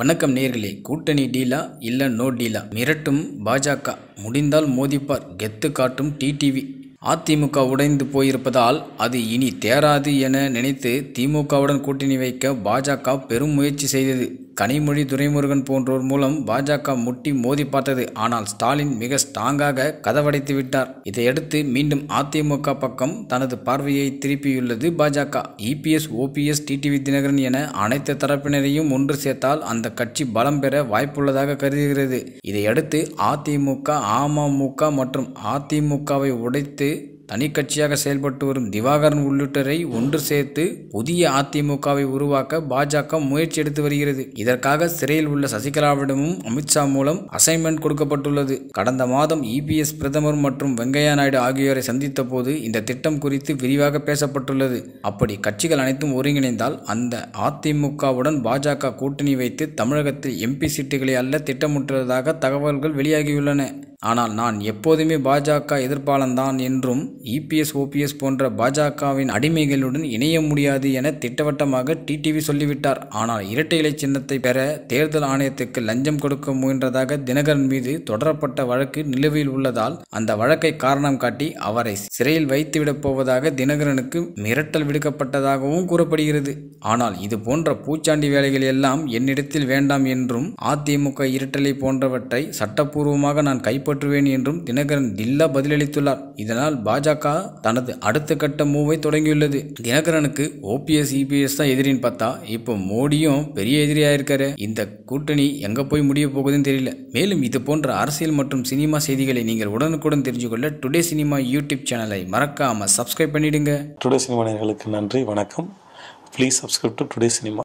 வணக்கம் நேர்களே கூட்டணி டீலா இல்லை நோ டீலா மிரட்டும் பாஜக முடிந்தால் மோதிப்பார் கெத்து காட்டும் டிடிவி அதிமுக உடைந்து போயிருப்பதால் அது இனி தேராது என நினைத்து திமுகவுடன் கூட்டணி வைக்க பாஜக பெரும் முயற்சி செய்தது கனிமொழி துரைமுருகன் போன்றோர் மூலம் பாஜக முட்டி மோதி பார்த்தது ஆனால் ஸ்டாலின் மிக ஸ்ட்ராங்காக கதவடைத்து விட்டார் இதையடுத்து மீண்டும் அதிமுக பக்கம் தனது பார்வையை திருப்பியுள்ளது பாஜக இபிஎஸ் ஓபிஎஸ் டிடிவி தினகரன் என அனைத்து தரப்பினரையும் ஒன்று சேர்த்தால் அந்த கட்சி பலம் பெற வாய்ப்புள்ளதாக கருதுகிறது இதையடுத்து அதிமுக அமமுக மற்றும் அதிமுகவை உடைத்து தனிக்கட்சியாக செயல்பட்டு வரும் திவாகரன் உள்ளிட்டரை ஒன்று சேர்த்து புதிய அதிமுகவை உருவாக்க பாஜக முயற்சி எடுத்து வருகிறது இதற்காக சிறையில் உள்ள சசிகலாவிடமும் அமித்ஷா மூலம் அசைன்மெண்ட் கொடுக்கப்பட்டுள்ளது கடந்த மாதம் இபிஎஸ் பிரதமர் மற்றும் வெங்கையா நாயுடு ஆகியோரை சந்தித்த போது இந்த திட்டம் குறித்து விரிவாக பேசப்பட்டுள்ளது அப்படி கட்சிகள் அனைத்தும் ஒருங்கிணைந்தால் அந்த அதிமுகவுடன் பாஜக கூட்டணி வைத்து தமிழகத்தில் எம்பி சீட்டுகளை அல்ல திட்டமிட்டுள்ளதாக தகவல்கள் வெளியாகியுள்ளன ஆனால் நான் எப்போதுமே பாஜக எதிர்ப்பாளன்தான் என்றும் இபிஎஸ் ஓபிஎஸ் போன்ற பாஜகவின் அடிமைகளுடன் இணைய முடியாது என திட்டவட்டமாக டிடிவி சொல்லிவிட்டார் ஆனால் இரட்டை இலை சின்னத்தை பெற தேர்தல் ஆணையத்துக்கு லஞ்சம் கொடுக்க முயன்றதாக தினகரன் மீது தொடரப்பட்ட வழக்கு நிலுவையில் உள்ளதால் அந்த வழக்கை காரணம் காட்டி அவரை சிறையில் வைத்துவிடப் போவதாக தினகரனுக்கு மிரட்டல் விடுக்கப்பட்டதாகவும் கூறப்படுகிறது ஆனால் இது போன்ற பூச்சாண்டி வேலைகள் எல்லாம் என்னிடத்தில் வேண்டாம் என்றும் அதிமுக இரட்டலை போன்றவற்றை சட்டப்பூர்வமாக நான் கைப்பற்ற பின்பற்றுவேன் என்றும் தினகரன் தில்லா பதிலளித்துள்ளார் இதனால் பாஜக தனது அடுத்த கட்ட மூவை தொடங்கியுள்ளது தினகரனுக்கு ஓபிஎஸ் இபிஎஸ் தான் எதிரின்னு பார்த்தா இப்போ மோடியும் பெரிய எதிரியா இருக்காரு இந்த கூட்டணி எங்க போய் முடிய போகுதுன்னு தெரியல மேலும் இது போன்ற அரசியல் மற்றும் சினிமா செய்திகளை நீங்கள் உடனுக்குடன் தெரிஞ்சு கொள்ள டுடே சினிமா யூடியூப் சேனலை மறக்காம சப்ஸ்கிரைப் பண்ணிடுங்க டுடே சினிமா நேர்களுக்கு நன்றி வணக்கம் please subscribe to today cinema